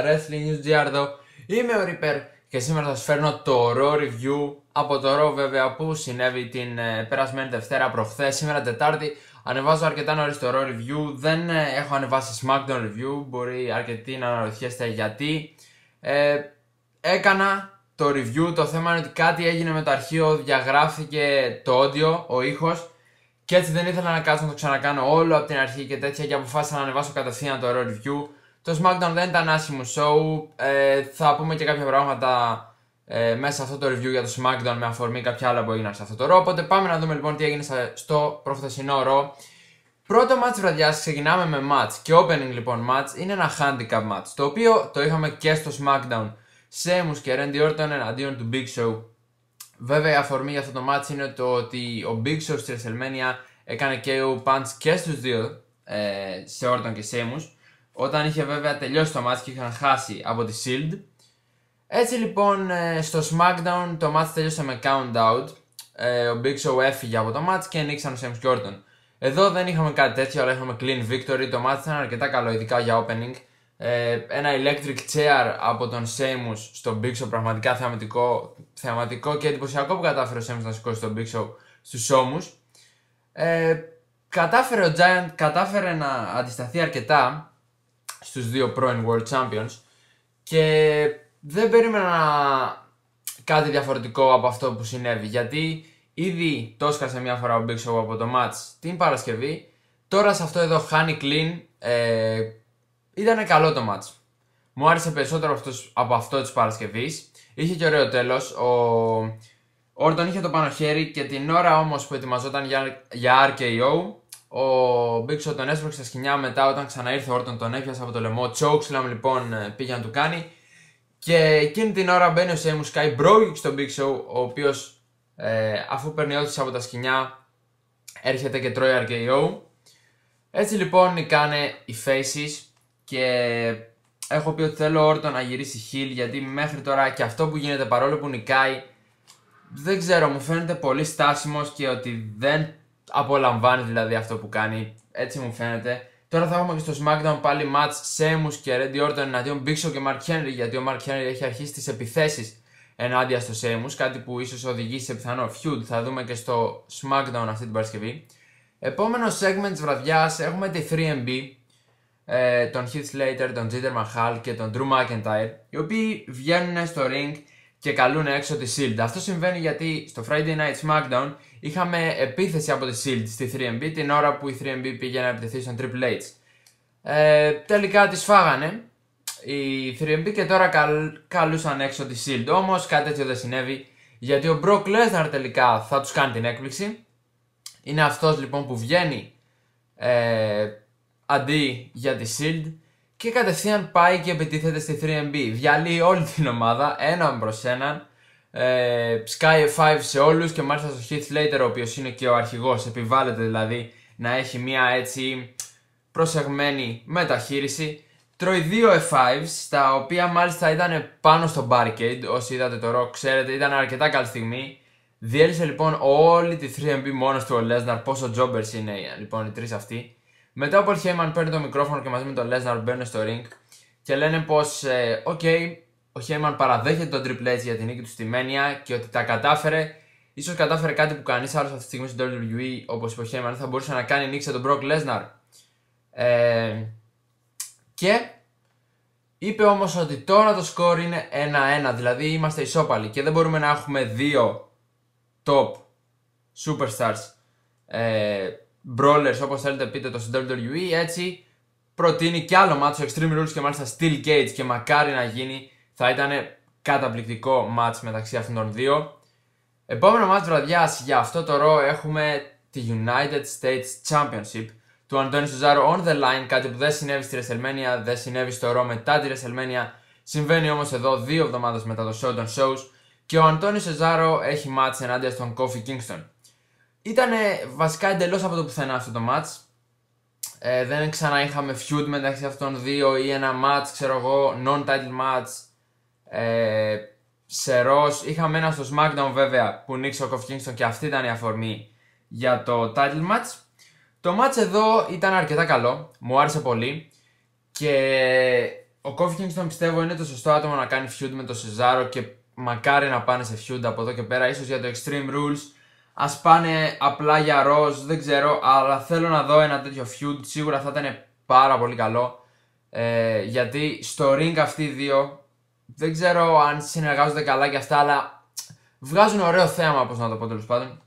Wrestling News Giardo. Είμαι ο Reaper και σήμερα θα σας φέρνω το Raw Review από το Raw βέβαια που συνέβη την ε, περασμένη Δευτέρα προχθές, σήμερα Τετάρτη. Ανεβάζω αρκετά νωρίς το Raw Review, δεν ε, έχω ανεβάσει SmackDown Review, μπορεί αρκετοί να αναρωτιέστε γιατί. Ε, έκανα το review, το θέμα είναι ότι κάτι έγινε με το αρχείο, διαγράφηκε το audio, ο ήχος και έτσι δεν ήθελα να κάτσω να το ξανακάνω όλο από την αρχή και τέτοια και αποφάσισα να ανεβάσω κατευθείαν το raw review. Το SmackDown δεν ήταν άσχημο show. Ε, θα πούμε και κάποια πράγματα ε, μέσα σε αυτό το review για το SmackDown με αφορμή κάποια άλλα που έγιναν σε αυτό το ρο. Οπότε πάμε να δούμε λοιπόν τι έγινε στο προχθεσινό ρο. Πρώτο match βραδιάς, ξεκινάμε με match και opening λοιπόν match είναι ένα handicap match το οποίο το είχαμε και στο SmackDown. Σέμου και Ρέντι Orton εναντίον του Big Show. Βέβαια η αφορμή για αυτό το match είναι το ότι ο Big Show στη WrestleMania έκανε KO punch και στους δύο ε, σε Orton και Σέμου. Όταν είχε βέβαια τελειώσει το μάτς και είχαν χάσει από τη Shield. Έτσι λοιπόν ε, στο SmackDown το μάτς τελείωσε με count out. Ε, ο Big Show έφυγε από το μάτς και ανοίξαν ο Sam Jordan. Εδώ δεν είχαμε κάτι τέτοιο, αλλά είχαμε clean victory. Το μάτς ήταν αρκετά καλό, ειδικά για opening. Ε, ένα electric chair από τον Seamus στον Big Show, πραγματικά θεαματικό, θεαματικό και εντυπωσιακό που κατάφερε ο Seamus να σηκώσει τον Big Show στους ώμους. Ε, κατάφερε ο Giant, κατάφερε να αντισταθεί αρκετά στους δύο πρώην World Champions και δεν περίμενα κάτι διαφορετικό από αυτό που συνέβη γιατί ήδη το σκάσε μια φορά ο Big Show από το match την Παρασκευή τώρα σε αυτό εδώ χάνει clean ε, ήταν καλό το match μου άρεσε περισσότερο από αυτό της Παρασκευής είχε και ωραίο τέλος ο Orton είχε το πάνω χέρι και την ώρα όμως που ετοιμαζόταν για, για RKO ο Big Show τον έσπρωξε στα σκηνιά μετά όταν ήρθε ο Όρτον τον έπιασε από το λαιμό. Chokeslam λοιπόν ε, πήγε να του κάνει. Και εκείνη την ώρα μπαίνει ο Σέιμους Σκάι Μπρόγιουκ στον Big Show, ο οποίος ε, αφού παίρνει όθηση από τα σκηνιά έρχεται και τρώει RKO. Έτσι λοιπόν νικάνε οι Faces και έχω πει ότι θέλω ο Όρτον να γυρίσει χιλ γιατί μέχρι τώρα και αυτό που γίνεται παρόλο που νικάει δεν ξέρω, μου φαίνεται πολύ στάσιμος και ότι δεν απολαμβάνεις δηλαδή αυτό που κάνει. Έτσι μου φαίνεται. Τώρα θα έχουμε και στο SmackDown πάλι match Σέμους και Randy Orton εναντίον Big Show και Mark Henry γιατί ο Mark Henry έχει αρχίσει τις επιθέσεις ενάντια στο Σέμους κάτι που ίσως οδηγήσει σε πιθανό feud θα δούμε και στο SmackDown αυτή την Παρασκευή Επόμενο segment της βραδιάς έχουμε τη 3MB ε, τον Heath Slater, τον Jinder Mahal και τον Drew McIntyre οι οποίοι βγαίνουν στο ring και καλούν έξω τη Shield αυτό συμβαίνει γιατί στο Friday Night SmackDown Είχαμε επίθεση από τη Shield στη 3MB την ώρα που η 3MB πήγε να επιτεθεί στον Triple H. Ε, τελικά τη φάγανε η 3MB και τώρα καλούσαν έξω τη Shield. Όμως κάτι τέτοιο δεν συνέβη γιατί ο Brock Lesnar τελικά θα τους κάνει την έκπληξη. Είναι αυτός λοιπόν που βγαίνει ε, αντί για τη Shield και κατευθείαν πάει και επιτίθεται στη 3MB. Διαλύει όλη την ομάδα έναν προς έναν ε, Sky 5 σε όλους και μάλιστα στο Heath Slater ο οποίος είναι και ο αρχηγός επιβάλλεται δηλαδή να έχει μια έτσι προσεγμένη μεταχείριση τρώει δύο F5s τα οποία μάλιστα ήταν πάνω στο barricade όσοι είδατε το rock ξέρετε ήταν αρκετά καλή στιγμή διέλυσε λοιπόν όλη τη 3MB μόνος του ο Lesnar πόσο jobbers είναι λοιπόν οι τρεις αυτοί μετά ο Paul Heyman παίρνει το μικρόφωνο και μαζί με τον Lesnar μπαίνουν στο ring και λένε πως ε, «Οκ, ο Χέιμαν παραδέχεται τον Triple H για την νίκη του στη Μένια και ότι τα κατάφερε. Ίσως κατάφερε κάτι που κανείς άλλος αυτή τη στιγμή στην WWE, όπως είπε ο Χέιμαν, θα μπορούσε να κάνει νίκη τον Brock Lesnar. Ε, και είπε όμως ότι τώρα το σκορ είναι 1-1, δηλαδή είμαστε ισόπαλοι και δεν μπορούμε να έχουμε δύο top superstars ε, brawlers όπως θέλετε πείτε το στην WWE έτσι προτείνει κι άλλο μάτσο Extreme Rules και μάλιστα Steel Cage και μακάρι να γίνει θα ήταν καταπληκτικό match μεταξύ αυτών των δύο. Επόμενο match βραδιάς για αυτό το ρο έχουμε τη United States Championship του Αντώνη Σεζάρο on the line, κάτι που δεν συνέβη στη WrestleMania, δεν συνέβη στο ρο μετά τη WrestleMania, συμβαίνει όμως εδώ δύο εβδομάδες μετά το show των shows και ο Αντώνη Σουζάρο έχει match ενάντια στον Kofi Kingston. Ήταν βασικά εντελώς από το πουθενά αυτό το match. Ε, δεν ξανά είχαμε feud μεταξύ αυτών δύο ή ένα match, ξέρω εγώ, non-title match ε, σε Ross, είχαμε ένα στο SmackDown βέβαια που νίξε ο Kingston και αυτή ήταν η αφορμή για το title match. Το match εδώ ήταν αρκετά καλό, μου άρεσε πολύ και ο Kofi Kingston πιστεύω είναι το σωστό άτομο να κάνει feud με το Cesaro και μακάρι να πάνε σε feud από εδώ και πέρα, ίσως για το Extreme Rules. Ας πάνε απλά για ροζ, δεν ξέρω, αλλά θέλω να δω ένα τέτοιο feud, σίγουρα θα ήταν πάρα πολύ καλό. Ε, γιατί στο ring αυτοί οι δύο δεν ξέρω αν συνεργάζονται καλά και αυτά, αλλά βγάζουν ωραίο θέμα, όπως να το πω τέλος πάντων.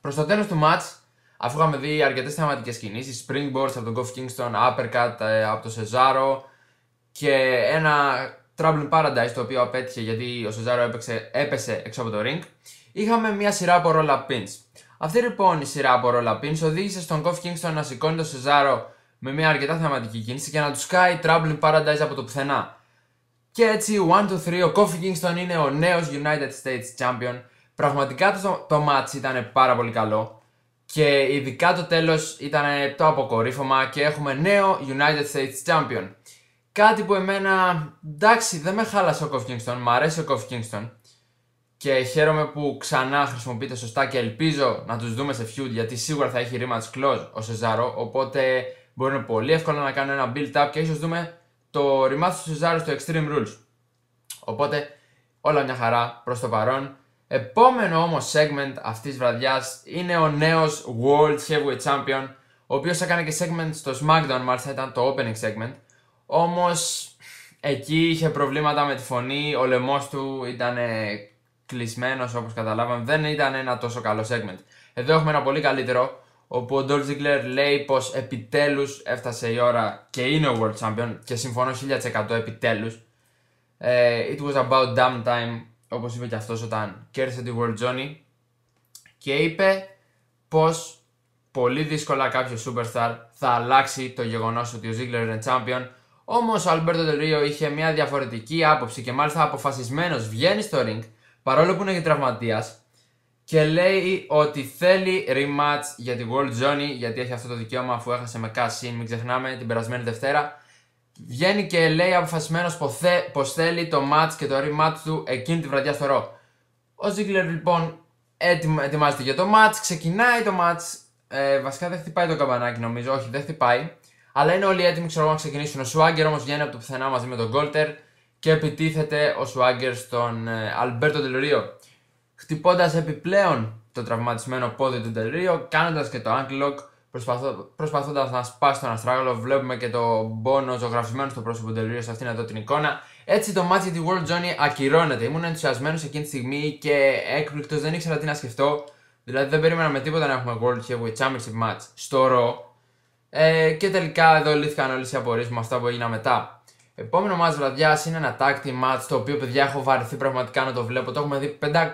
Προς το τέλος του match, αφού είχαμε δει αρκετές θεματικέ κινήσεις, springboards από τον Goff Kingston, uppercut ε, από τον Σεζάρο και ένα Trouble Paradise το οποίο απέτυχε γιατί ο Σεζάρο έπαιξε, έπεσε έξω από το ring, είχαμε μια σειρά ρόλα pins. Αυτή λοιπόν η σειρά ρόλα pins οδήγησε στον Goff Kingston να σηκώνει τον Σεζάρο με μια αρκετά θεματική κίνηση και να του κάει Trouble Paradise από το πουθενά. Και έτσι 1-2-3 ο Kofi Kingston είναι ο νέος United States Champion. Πραγματικά το, το match ήταν πάρα πολύ καλό και ειδικά το τέλος ήταν το αποκορύφωμα και έχουμε νέο United States Champion. Κάτι που εμένα, εντάξει δεν με χάλασε ο Kofi Kingston, μου αρέσει ο Kofi Kingston και χαίρομαι που ξανά χρησιμοποιείται σωστά και ελπίζω να τους δούμε σε feud γιατί σίγουρα θα έχει rematch close ο Σεζάρο οπότε μπορούν πολύ εύκολα να κάνουν ένα build-up και ίσως δούμε το rematch του Σεζάρου στο Extreme Rules. Οπότε όλα μια χαρά προς το παρόν. Επόμενο όμως segment αυτής βραδιάς είναι ο νέος World Heavyweight Champion ο οποίος έκανε και segment στο SmackDown, μάλιστα ήταν το opening segment Όμως, εκεί είχε προβλήματα με τη φωνή, ο λαιμός του ήταν κλεισμένος, όπως καταλάβαμε δεν ήταν ένα τόσο καλό segment. Εδώ έχουμε ένα πολύ καλύτερο όπου ο Ντόλ λέει πως επιτέλους έφτασε η ώρα και είναι ο World Champion και συμφωνώ 1000% επιτέλους. Ε, it was about damn time, όπως είπε και αυτός όταν κέρδισε τη World Journey και είπε πως πολύ δύσκολα κάποιος superstar θα αλλάξει το γεγονός ότι ο Ziggler είναι champion Όμως ο Αλμπέρτο Τελρίο είχε μια διαφορετική άποψη και μάλιστα αποφασισμένος βγαίνει στο ring παρόλο που είναι και τραυματίας και λέει ότι θέλει rematch για τη World Journey γιατί έχει αυτό το δικαίωμα αφού έχασε με Kassin, μην ξεχνάμε, την περασμένη Δευτέρα. Βγαίνει και λέει αποφασισμένος πως θέλει το match και το rematch του εκείνη τη βραδιά στο Ρο. Ο Ziggler λοιπόν ετοιμάζεται για το match, ξεκινάει το match, ε, βασικά δεν χτυπάει το καμπανάκι νομίζω, όχι δεν χτυπάει. Αλλά είναι όλοι έτοιμοι ξέρω, να ξεκινήσουν. Ο Swagger όμως βγαίνει από το πουθενά μαζί με τον Golter και επιτίθεται ο Swagger στον Αλμπέρτο ε, Τελουρίο χτυπώντας επιπλέον το τραυματισμένο πόδι του Τελρίο, κάνοντας και το ankle lock, προσπαθώντας να σπάσει τον αστράγαλο. Βλέπουμε και το πόνο ζωγραφισμένο στο πρόσωπο του Τελρίο σε αυτήν εδώ την εικόνα. Έτσι το μάτι τη World Journey ακυρώνεται. Ήμουν ενθουσιασμένος εκείνη τη στιγμή και έκπληκτος, δεν ήξερα τι να σκεφτώ. Δηλαδή δεν περίμεναμε τίποτα να έχουμε World Heavyweight Championship match στο ρο. Ε, και τελικά εδώ λύθηκαν όλες οι απορίες με αυτά που έγιναν μετά. Επόμενο μάτς βραδιάς είναι ένα tag team match το οποίο παιδιά έχω βαρεθεί πραγματικά να το βλέπω. Το έχουμε δει 500.000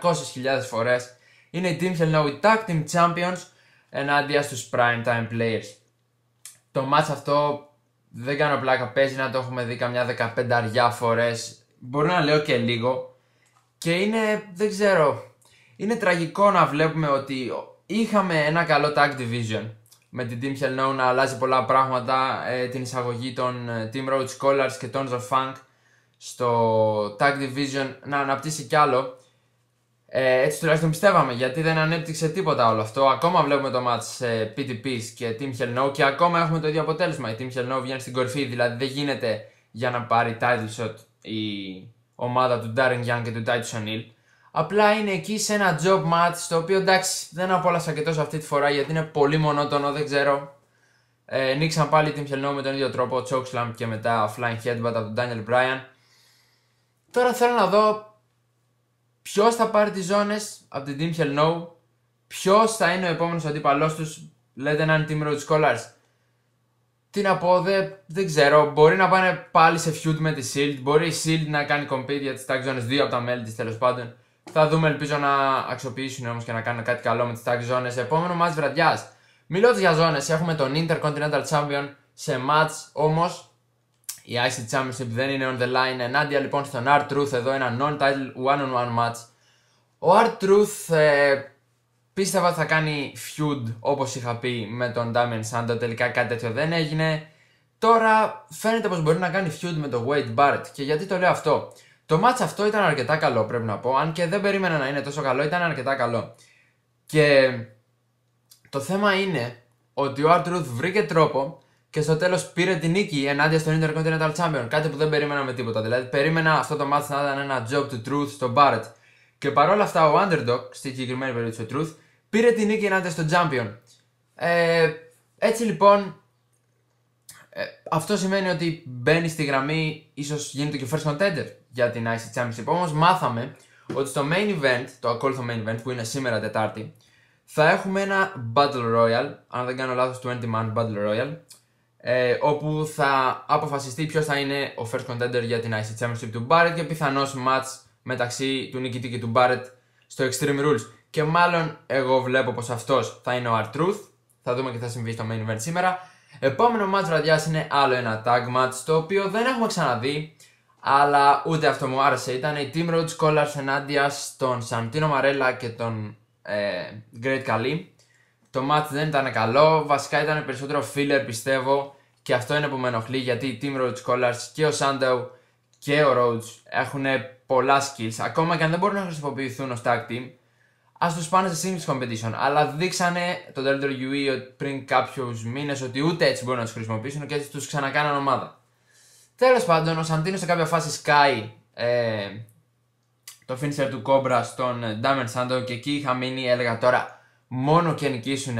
φορές. Είναι η Team Hell No, Tag Team Champions ενάντια στους Prime Time Players. Το match αυτό δεν κάνω πλάκα. Παίζει να το έχουμε δει καμιά 15 αριά φορές. Μπορεί να λέω και λίγο. Και είναι, δεν ξέρω, είναι τραγικό να βλέπουμε ότι είχαμε ένα καλό Tag Division με την Team Hell No να αλλάζει πολλά πράγματα, ε, την εισαγωγή των ε, Team Road Scholars και των of Funk στο Tag Division να αναπτύσσει κι άλλο. Ε, έτσι τουλάχιστον πιστεύαμε γιατί δεν ανέπτυξε τίποτα όλο αυτό. Ακόμα βλέπουμε το match ε, PTPs και Team Hell No και ακόμα έχουμε το ίδιο αποτέλεσμα. Η Team Hell No βγαίνει στην κορυφή, δηλαδή δεν γίνεται για να πάρει title shot η ομάδα του Darren Young και του Titus O'Neill. Απλά είναι εκεί σε ένα job match το οποίο εντάξει δεν απόλασα και τόσο αυτή τη φορά γιατί είναι πολύ μονότονο, δεν ξέρω. Ε, νίξαν πάλι την Χελνό με τον ίδιο τρόπο, Chokeslam και μετά Flying Headbutt από τον Daniel Bryan. Τώρα θέλω να δω ποιος θα πάρει τις ζώνες από την Team Hell No, ποιος θα είναι ο επόμενος αντίπαλός τους. Λέτε να είναι Team Road Scholars. Τι να πω, δεν ξέρω. Μπορεί να πάνε πάλι σε feud με τη Shield. Μπορεί η Shield να κάνει compete για τι τάξει ζώνε, 2 από τα μέλη της τέλος πάντων. Θα δούμε, ελπίζω να αξιοποιήσουν όμως και να κάνουν κάτι καλό με τις tag ζώνε. Επόμενο μα βραδιάς. Μιλώντας για ζώνε, έχουμε τον Intercontinental Champion σε match όμως. Η IC Championship δεν είναι on the line. Ενάντια λοιπόν στον R Truth, εδώ ένα non-title one-on-one match. Ο R Truth ε, πίστευα ότι θα κάνει feud όπως είχα πει με τον Damian Sandow. Τελικά κάτι τέτοιο δεν έγινε. Τώρα φαίνεται πως μπορεί να κάνει feud με τον Wade Barrett. Και γιατί το λέω αυτό. Το match αυτό ήταν αρκετά καλό, πρέπει να πω. Αν και δεν περίμενα να είναι τόσο καλό, ήταν αρκετά καλό. Και το θέμα είναι ότι ο Αρτρούθ βρήκε τρόπο και στο τέλος πήρε την νίκη ενάντια στον Intercontinental Champion. Κάτι που δεν περίμενα με τίποτα. Δηλαδή, περίμενα αυτό το match να ήταν ένα job του truth στον Barrett. Και παρόλα αυτά, ο Underdog, στη συγκεκριμένη περίπτωση του Truth, πήρε την νίκη ενάντια στον Champion. Ε, έτσι λοιπόν, ε, αυτό σημαίνει ότι μπαίνει στη γραμμή, ίσως γίνεται και first contender για την IC Championship. Όμως μάθαμε ότι στο main event, το ακόλουθο main event που είναι σήμερα Τετάρτη, θα έχουμε ένα Battle Royal, αν δεν κάνω λάθος 20 man Battle Royal, ε, όπου θα αποφασιστεί ποιος θα είναι ο first contender για την IC Championship του Barrett και πιθανώ match μεταξύ του νικητή και του Barrett στο Extreme Rules. Και μάλλον εγώ βλέπω πως αυτός θα είναι ο R-Truth, θα δούμε και θα συμβεί στο main event σήμερα. Επόμενο match βραδιάς είναι άλλο ένα tag match, το οποίο δεν έχουμε ξαναδεί. Αλλά ούτε αυτό μου άρεσε. Ήταν η Team Road Scholars ενάντια στον Σαντίνο Μαρέλα και τον ε, Great Καλή. Το match δεν ήταν καλό. Βασικά ήταν περισσότερο filler πιστεύω. Και αυτό είναι που με ενοχλεί γιατί η Team Road Collars και ο Σάντεο και ο Rhodes έχουν πολλά skills. Ακόμα και αν δεν μπορούν να χρησιμοποιηθούν ως tag team, ας τους πάνε σε singles competition. Αλλά δείξανε το WWE πριν κάποιους μήνες ότι ούτε έτσι μπορούν να τους χρησιμοποιήσουν και έτσι τους ξανακάναν ομάδα. Τέλος πάντων, ο Σαντίνος σε κάποια φάση σκάει ε, το finisher του Κόμπρα στον Ντάμερ Σάντο και εκεί είχα μείνει, έλεγα τώρα, μόνο και νικήσουν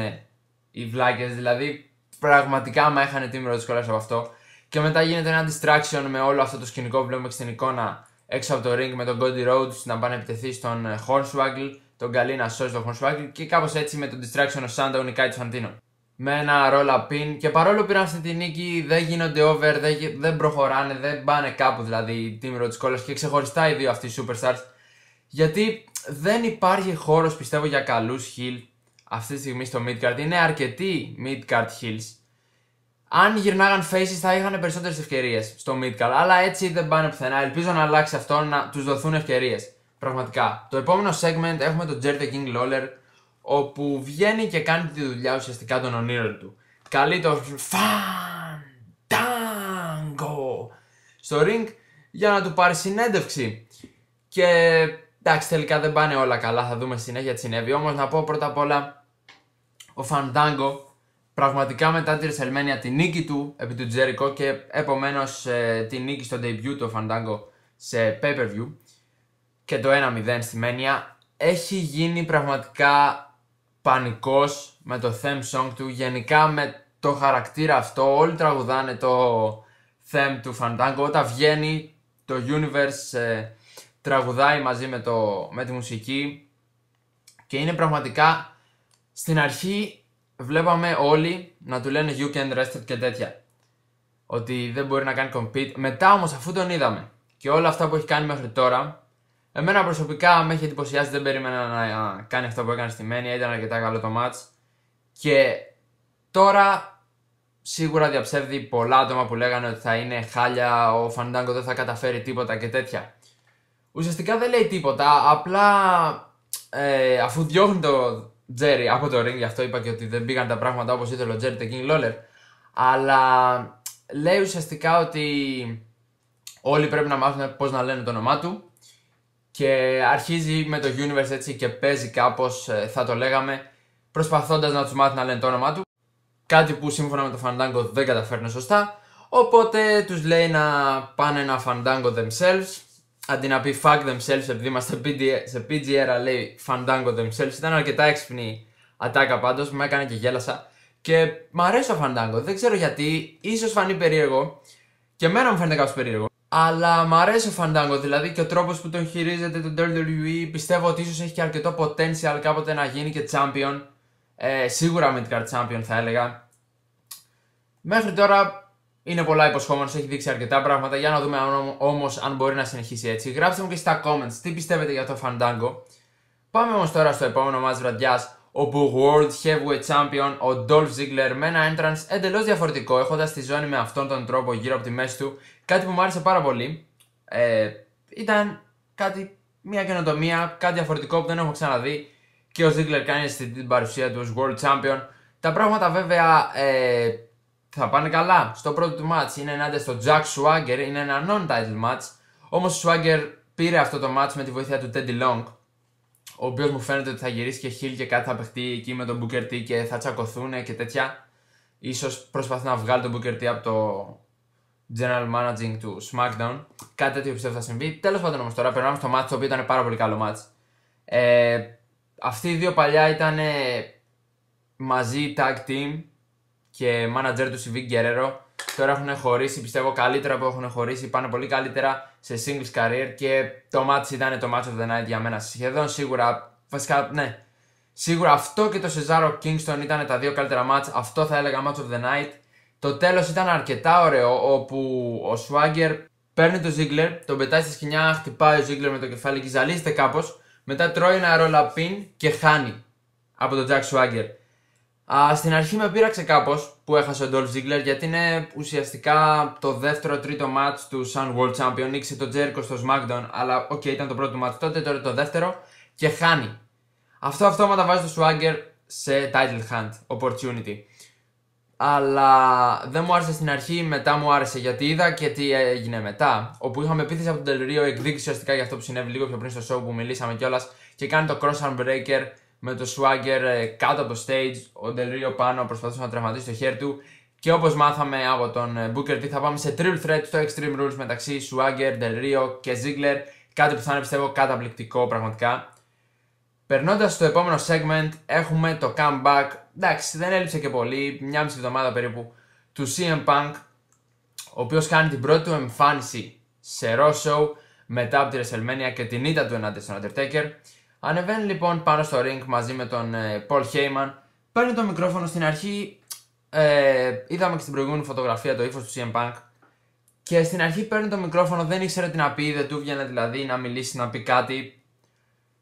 οι βλάκε. Δηλαδή, πραγματικά μα είχαν τίμηρο δυσκολίε από αυτό. Και μετά γίνεται ένα distraction με όλο αυτό το σκηνικό που βλέπουμε στην εικόνα έξω από το ring με τον Cody Rhodes να πάνε επιτεθεί στον ε, Hornswaggle, τον Καλή να σώσει τον Hornswaggle και κάπως έτσι με τον distraction ο Σάντο νικάει του Σαντίνο με ενα ρόλα πιν και παρόλο που πήραν στην τη νίκη δεν γίνονται over, δεν, δεν προχωράνε, δεν πάνε κάπου δηλαδή η Team Road και ξεχωριστά οι δύο αυτοί οι Superstars γιατί δεν υπάρχει χώρος πιστεύω για καλούς heal αυτή τη στιγμή στο Midcard, είναι αρκετοί Midcard heals. αν γυρνάγαν faces θα είχαν περισσότερες ευκαιρίες στο Midcard, αλλά έτσι δεν πάνε πουθενά, ελπίζω να αλλάξει αυτό να τους δοθούν ευκαιρίες. πραγματικά. Το επόμενο segment έχουμε τον Jerry the King Lawler όπου βγαίνει και κάνει τη δουλειά ουσιαστικά των ονείρων του. Καλεί το Φαντάγκο στο ring για να του πάρει συνέντευξη. Και εντάξει, τελικά δεν πάνε όλα καλά, θα δούμε συνέχεια τι συνέβη. Όμως να πω πρώτα απ' όλα, ο Φαντάγκο πραγματικά μετά τη Ρεσσελμένια τη νίκη του επί του Τζέρικο και επομένως ε, τη νίκη στο debut του ο Φαντάγκο σε pay per view και το 1-0 στη Μένια έχει γίνει πραγματικά πανικός με το theme song του, γενικά με το χαρακτήρα αυτό, όλοι τραγουδάνε το theme του Fandango, όταν βγαίνει το Universe ε, τραγουδάει μαζί με, το, με τη μουσική και είναι πραγματικά στην αρχή βλέπαμε όλοι να του λένε You can rest it και τέτοια ότι δεν μπορεί να κάνει compete μετά όμως αφού τον είδαμε και όλα αυτά που έχει κάνει μέχρι τώρα Εμένα προσωπικά με έχει εντυπωσιάσει, δεν περίμενα να κάνει αυτό που έκανε στη Μένια, ήταν αρκετά καλό το μάτς. Και τώρα σίγουρα διαψεύδει πολλά άτομα που λέγανε ότι θα είναι χάλια, ο Φαντάγκο δεν θα καταφέρει τίποτα και τέτοια. Ουσιαστικά δεν λέει τίποτα, απλά ε, αφού διώχνει το Τζέρι από το ring, γι' αυτό είπα και ότι δεν πήγαν τα πράγματα όπως ήθελε ο Τζέρι, King Lawler. Αλλά λέει ουσιαστικά ότι όλοι πρέπει να μάθουν πώς να λένε το όνομά του και αρχίζει με το universe έτσι και παίζει κάπως ε, θα το λέγαμε προσπαθώντας να τους μάθει να λένε το όνομά του κάτι που σύμφωνα με το Fandango δεν καταφέρνει σωστά οπότε τους λέει να πάνε να Fandango themselves αντί να πει fuck themselves επειδή είμαστε σε PGR λέει Fandango themselves ήταν αρκετά έξυπνη ατάκα πάντως Με έκανε και γέλασα και μ' αρέσει ο Fandango δεν ξέρω γιατί ίσως φανεί περίεργο και εμένα μου φαίνεται κάπως περίεργο αλλά μου αρέσει ο Φαντάγκο, δηλαδή και ο τρόπος που τον χειρίζεται τον WWE πιστεύω ότι ίσως έχει και αρκετό potential κάποτε να γίνει και champion. Ε, σίγουρα με την card champion θα έλεγα. Μέχρι τώρα είναι πολλά υποσχόμενος, έχει δείξει αρκετά πράγματα. Για να δούμε όμως αν μπορεί να συνεχίσει έτσι. Γράψτε μου και στα comments τι πιστεύετε για το Φαντάγκο. Πάμε όμως τώρα στο επόμενο μα βραδιάς όπου World Heavyweight Champion ο Dolph Ziggler με ένα entrance εντελώς διαφορετικό έχοντας τη ζώνη με αυτόν τον τρόπο γύρω από τη μέση του Κάτι που μου άρεσε πάρα πολύ ε, ήταν κάτι, μια καινοτομία, κάτι διαφορετικό που δεν έχουμε ξαναδεί και ο Ziggler κάνει αισθητή την παρουσία του ως World Champion. Τα πράγματα βέβαια ε, θα πάνε καλά. Στο πρώτο του match είναι ενάντια στο Jack Swagger, είναι ένα non-title match. Όμως ο Swagger πήρε αυτό το match με τη βοήθεια του Teddy Long, ο οποίος μου φαίνεται ότι θα γυρίσει και χίλ και κάτι θα παιχτεί εκεί με τον Booker T και θα τσακωθούν και τέτοια. Ίσως προσπαθεί να βγάλει τον Booker T από το, general managing του SmackDown. Κάτι τέτοιο πιστεύω θα συμβεί. Τέλος πάντων όμως τώρα περνάμε στο match το οποίο ήταν πάρα πολύ καλό match. Ε, αυτοί οι δύο παλιά ήταν ε, μαζί tag team και manager τους C.V. Guerrero. Τώρα έχουν χωρίσει, πιστεύω καλύτερα που έχουν χωρίσει, πάνε πολύ καλύτερα σε singles career και το match ήταν το match of the night για μένα σχεδόν σίγουρα, βασικά ναι, σίγουρα αυτό και το Cesaro Kingston ήταν τα δύο καλύτερα match, αυτό θα έλεγα match of the night το τέλος ήταν αρκετά ωραίο, όπου ο Σουάγκερ παίρνει τον Ζίγκλερ, τον πετάει στη σκηνιά, χτυπάει ο Ζίγκλερ με το κεφάλι και ζαλίζεται κάπως. Μετά τρώει ένα πιν και χάνει από τον Jack Swagger. Α, στην αρχή με πείραξε κάπως που έχασε ο Dolph Ζίγκλερ γιατί είναι ουσιαστικά το δεύτερο-τρίτο match του Sun World Champion. Νίξε τον Τζέρικο στο SmackDown, αλλά οκ, okay, ήταν το πρώτο match τότε, τώρα το δεύτερο και χάνει. Αυτό αυτόματα βάζει το Swagger σε title hunt, opportunity αλλά δεν μου άρεσε στην αρχή, μετά μου άρεσε γιατί είδα και τι έγινε μετά. Όπου είχαμε επίθεση από τον Τελρίο, εκδίκηση ουσιαστικά για αυτό που συνέβη λίγο πιο πριν στο show που μιλήσαμε κιόλας και κάνει το cross arm breaker με το swagger ε, κάτω από το stage. Ο Τελρίο πάνω προσπαθούσε να τραυματίσει το χέρι του. Και όπως μάθαμε από τον ε, Booker T, θα πάμε σε triple threat στο Extreme Rules μεταξύ Swagger, Del Rio και Ziggler. Κάτι που θα είναι πιστεύω καταπληκτικό πραγματικά. Περνώντας στο επόμενο segment, έχουμε το comeback εντάξει, δεν έλειψε και πολύ, μια μισή εβδομάδα περίπου, του CM Punk, ο οποίος κάνει την πρώτη του εμφάνιση σε Raw Show μετά από τη WrestleMania και την ήττα του ενάντια στον Undertaker. Ανεβαίνει λοιπόν πάνω στο ring μαζί με τον ε, Paul Heyman, παίρνει το μικρόφωνο στην αρχή. Ε, είδαμε και στην προηγούμενη φωτογραφία το ύφος του CM Punk. Και στην αρχή παίρνει το μικρόφωνο, δεν ήξερε τι να πει, δεν του βγαίνει δηλαδή να μιλήσει, να πει κάτι.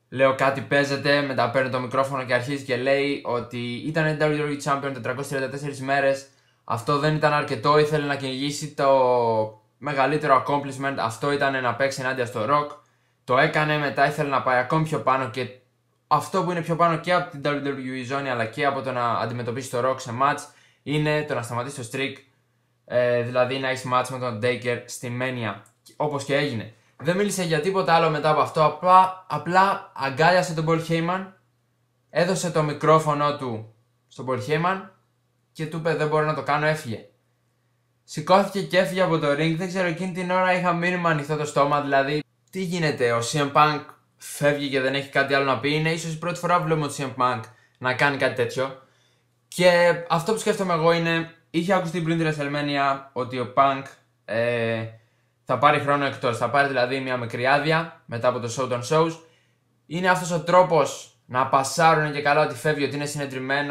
Λέω κάτι παίζεται, μετά παίρνει το μικρόφωνο και αρχίζει και λέει ότι ήταν WWE Champion 434 μέρες αυτό δεν ήταν αρκετό, ήθελε να κυνηγήσει το μεγαλύτερο accomplishment, αυτό ήταν να παίξει ενάντια στο Rock, το έκανε, μετά ήθελε να πάει ακόμη πιο πάνω και αυτό που είναι πιο πάνω και από την WWE ζώνη αλλά και από το να αντιμετωπίσει το Rock σε match είναι το να σταματήσει το streak, ε, δηλαδή να έχεις match με τον Daker στη Mania, όπως και έγινε. Δεν μίλησε για τίποτα άλλο μετά από αυτό. Απλά, απλά αγκάλιασε τον Πολ Χέιμαν, έδωσε το μικρόφωνο του στον Πολ Χέιμαν και του είπε: Δεν μπορώ να το κάνω, έφυγε. Σηκώθηκε και έφυγε από το ring. Δεν ξέρω, εκείνη την ώρα είχα μήνυμα ανοιχτό το στόμα. Δηλαδή, τι γίνεται, ο CM Punk φεύγει και δεν έχει κάτι άλλο να πει. Είναι ίσως η πρώτη φορά που βλέπουμε τον CM Punk να κάνει κάτι τέτοιο. Και αυτό που σκέφτομαι εγώ είναι, είχε ακουστεί πριν τη ότι ο Punk ε, θα πάρει χρόνο εκτός. Θα πάρει δηλαδή μια μικρή άδεια μετά από το show των shows. Είναι αυτός ο τρόπος να πασάρουν και καλά ότι φεύγει, ότι είναι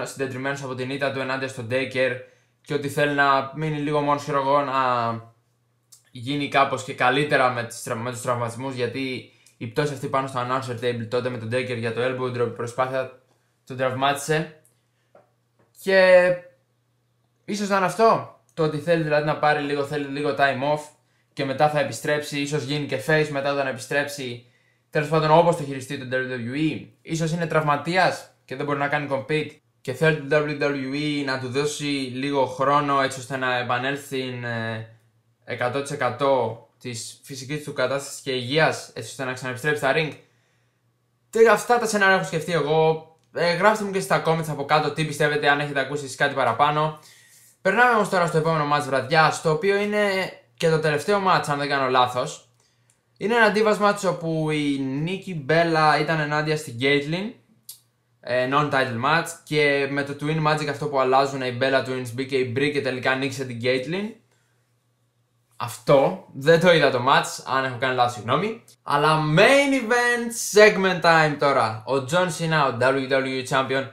συντετριμένο από την ήττα του ενάντια στον Τέικερ και ότι θέλει να μείνει λίγο μόνος εγώ να γίνει κάπως και καλύτερα με, τις, με τους τραυματισμούς γιατί η πτώση αυτή πάνω στο announcer table τότε με τον Τέικερ για το elbow drop προσπάθεια τον τραυμάτισε. Και ίσως να αυτό το ότι θέλει δηλαδή να πάρει λίγο, θέλει λίγο time off και μετά θα επιστρέψει, ίσως γίνει και face μετά όταν επιστρέψει. Τέλος πάντων, όπως το χειριστεί το WWE, ίσως είναι τραυματίας και δεν μπορεί να κάνει compete. Και θέλει το WWE να του δώσει λίγο χρόνο έτσι ώστε να επανέλθει 100% της φυσικής του κατάστασης και υγείας, έτσι ώστε να ξαναεπιστρέψει στα ring. Τι αυτά τα σενάρια έχω σκεφτεί εγώ. Ε, γράψτε μου και στα comments από κάτω τι πιστεύετε, αν έχετε ακούσει κάτι παραπάνω. Περνάμε όμως τώρα στο επόμενο μα βραδιά, το οποίο είναι και το τελευταίο μάτς, αν δεν κάνω λάθος, είναι ένα αντίβας μάτς όπου η Νίκη Μπέλα ήταν ενάντια στην Γκέιτλιν, ε, non-title match, και με το Twin Magic αυτό που αλλάζουν η Μπέλα Twins μπήκε η και τελικά νίκησε την Γκέιτλιν. Αυτό, δεν το είδα το match, αν έχω κάνει λάθος συγγνώμη. Αλλά main event segment time τώρα. Ο John Cena, ο WWE Champion,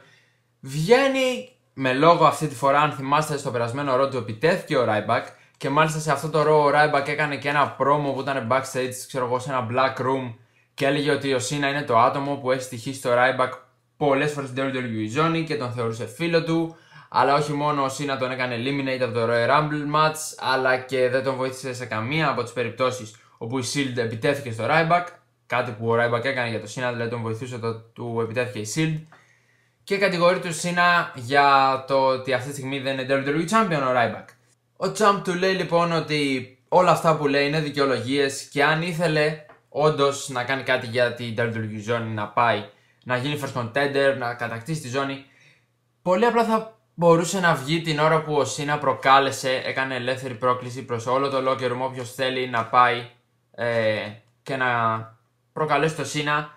βγαίνει με λόγο αυτή τη φορά, αν θυμάστε στο περασμένο ρόντου, επιτέθηκε ο Ryback και μάλιστα σε αυτό το ρο ο Ράιμπακ έκανε και ένα πρόμο που ήταν backstage, ξέρω εγώ, σε ένα black room και έλεγε ότι ο Σίνα είναι το άτομο που έχει στοιχήσει το Ράιμπακ πολλές φορές στην WWE ζώνη και τον θεωρούσε φίλο του. Αλλά όχι μόνο ο Σίνα τον έκανε eliminate από το Royal Rumble match, αλλά και δεν τον βοήθησε σε καμία από τις περιπτώσεις όπου η Shield επιτέθηκε στο Ράιμπακ, Κάτι που ο Ράιμπακ έκανε για το Σίνα, δηλαδή τον βοηθούσε όταν του επιτέθηκε η Shield. Και κατηγορεί του Σίνα για το ότι αυτή τη στιγμή δεν είναι WWE Champion ο Ράιμπακ. Ο Τσάμπ του λέει λοιπόν ότι όλα αυτά που λέει είναι δικαιολογίες και αν ήθελε όντως να κάνει κάτι για την WWE ζώνη, να πάει, να γίνει first contender, να κατακτήσει τη ζώνη, πολύ απλά θα μπορούσε να βγει την ώρα που ο Σίνα προκάλεσε, έκανε ελεύθερη πρόκληση προς όλο το locker room, όποιος θέλει να πάει ε, και να προκαλέσει το Σίνα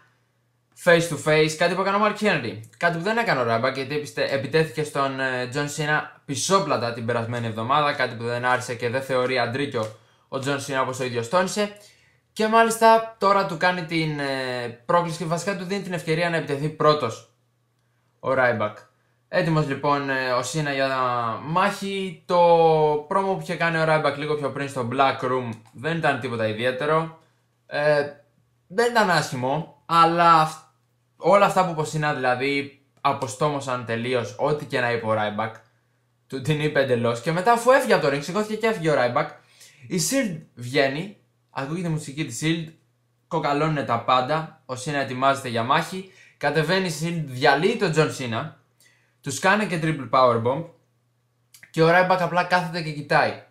face to face, κάτι που έκανε ο Μαρκ Χένρι. Κάτι που δεν έκανε ο Ράμπα γιατί επιτέθηκε στον Τζον ε, Σίνα πισόπλατα την περασμένη εβδομάδα, κάτι που δεν άρεσε και δεν θεωρεί αντρίκιο ο Τζον Σίνα όπως ο ίδιος τόνισε. Και μάλιστα τώρα του κάνει την ε, πρόκληση και βασικά του δίνει την ευκαιρία να επιτεθεί πρώτος ο Ράιμπακ. Έτοιμος λοιπόν ε, ο Σίνα για μάχη. Το πρόμο που είχε κάνει ο Ράιμπακ λίγο πιο πριν στο Black Room δεν ήταν τίποτα ιδιαίτερο. Ε, δεν ήταν άσχημο, αλλά όλα αυτά που είναι δηλαδή αποστόμωσαν τελείως ό,τι και να είπε ο Ράιμπακ. Του την είπε εντελώς. Και μετά, αφού έφυγε από το ring, σηκώθηκε και έφυγε ο Ράιμπακ. Η Shield βγαίνει, ακούγεται η μουσική της Shield, κοκαλώνουν τα πάντα. Ο Σίνα ετοιμάζεται για μάχη. Κατεβαίνει η Shield, διαλύει τον Τζον Σίνα. Του κάνει και triple bomb. Και ο Ράιμπακ απλά κάθεται και κοιτάει.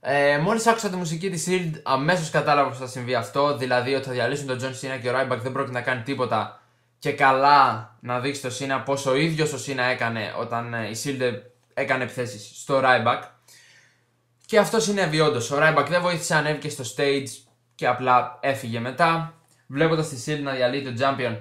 Ε, Μόλις άκουσα τη μουσική της Shield, αμέσως κατάλαβα πώ θα συμβεί αυτό. Δηλαδή ότι θα διαλύσουν τον Τζον Σίνα και ο Ράιμπακ δεν πρόκειται να κάνει τίποτα και καλά να δείξει το Σίνα πως ο ίδιος ο Σίνα έκανε όταν ε, η Σίλντε έκανε επιθέσεις στο Ράιμπακ. Και αυτό συνέβη όντως. Ο Ράιμπακ δεν βοήθησε, ανέβηκε στο stage και απλά έφυγε μετά. Βλέποντας τη Σίλντε να διαλύει τον Champion.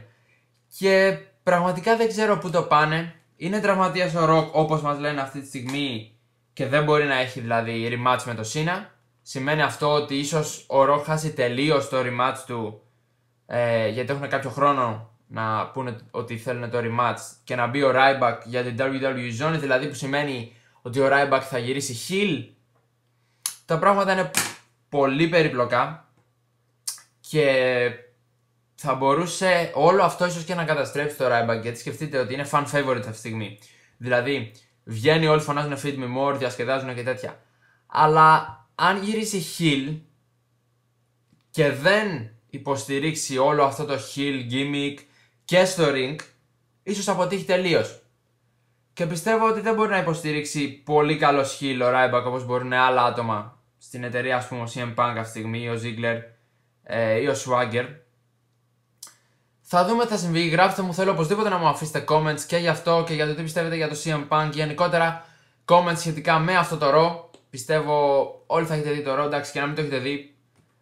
Και πραγματικά δεν ξέρω πού το πάνε. Είναι τραυματίας ο Ροκ όπως μας λένε αυτή τη στιγμή και δεν μπορεί να έχει δηλαδή rematch με το Σίνα. Σημαίνει αυτό ότι ίσως ο Ροκ χάσει τελείως το rematch του ε, γιατί έχουν κάποιο χρόνο να πούνε ότι θέλουν το rematch και να μπει ο Ryback για την WWE Zone, δηλαδή που σημαίνει ότι ο Ryback θα γυρίσει heel. Τα πράγματα είναι πολύ περίπλοκα και θα μπορούσε όλο αυτό ίσως και να καταστρέψει το Ryback γιατί σκεφτείτε ότι είναι fan favorite αυτή τη στιγμή. Δηλαδή βγαίνει όλοι φωνάζουν feed me more, διασκεδάζουν και τέτοια. Αλλά αν γυρίσει heel και δεν υποστηρίξει όλο αυτό το heel gimmick και στο ring, ίσως αποτύχει τελείως. Και πιστεύω ότι δεν μπορεί να υποστηρίξει πολύ καλό ο Ράιμπακ όπως μπορούν άλλα άτομα στην εταιρεία, ας πούμε, ο CM Punk αυτή τη στιγμή, ή ο Ziggler ε, ή ο Swagger. Θα δούμε τι θα συμβεί. Γράψτε μου, θέλω οπωσδήποτε να μου αφήσετε comments και γι' αυτό και για το τι πιστεύετε για το CM Punk. Γενικότερα, comments σχετικά με αυτό το ρο. Πιστεύω όλοι θα έχετε δει το ρο, εντάξει, και να μην το έχετε δει,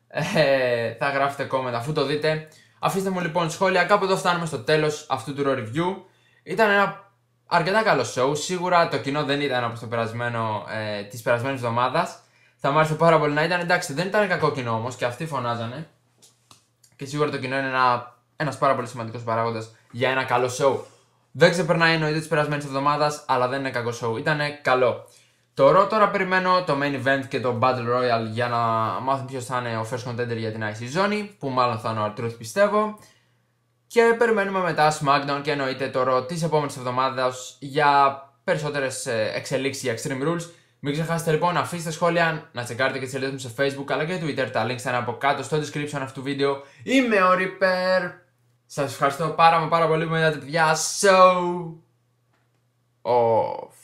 ε, θα γράφετε comment αφού το δείτε. Αφήστε μου λοιπόν σχόλια. Κάπου εδώ φτάνουμε στο τέλος αυτού του review. Ήταν ένα αρκετά καλό show. Σίγουρα το κοινό δεν ήταν όπως το περασμένο, ε, της περασμένης εβδομάδας. Θα μου άρεσε πάρα πολύ να ήταν. Εντάξει, δεν ήταν κακό κοινό όμως και αυτοί φωνάζανε. Και σίγουρα το κοινό είναι ένα ένας πάρα πολύ σημαντικός παράγοντας για ένα καλό show. Δεν ξεπερνάει εννοείται της περασμένης εβδομάδας, αλλά δεν είναι κακό show. Ήταν καλό. Το Raw τώρα περιμένω το main event και το Battle Royale για να μάθουμε ποιος θα είναι ο first contender για την IC Zone, που μάλλον θα είναι ο Artruth πιστεύω. Και περιμένουμε μετά SmackDown και εννοείται το Raw της επόμενης εβδομάδας για περισσότερες ε, εξελίξεις για Extreme Rules. Μην ξεχάσετε λοιπόν να αφήσετε σχόλια, να τσεκάρετε και τις σελίδες μου σε Facebook αλλά και Twitter. Τα links θα είναι από κάτω στο description αυτού του βίντεο. Είμαι ο Reaper. σας ευχαριστώ πάρα, πάρα πολύ που με είδατε, παιδιά. So. Off.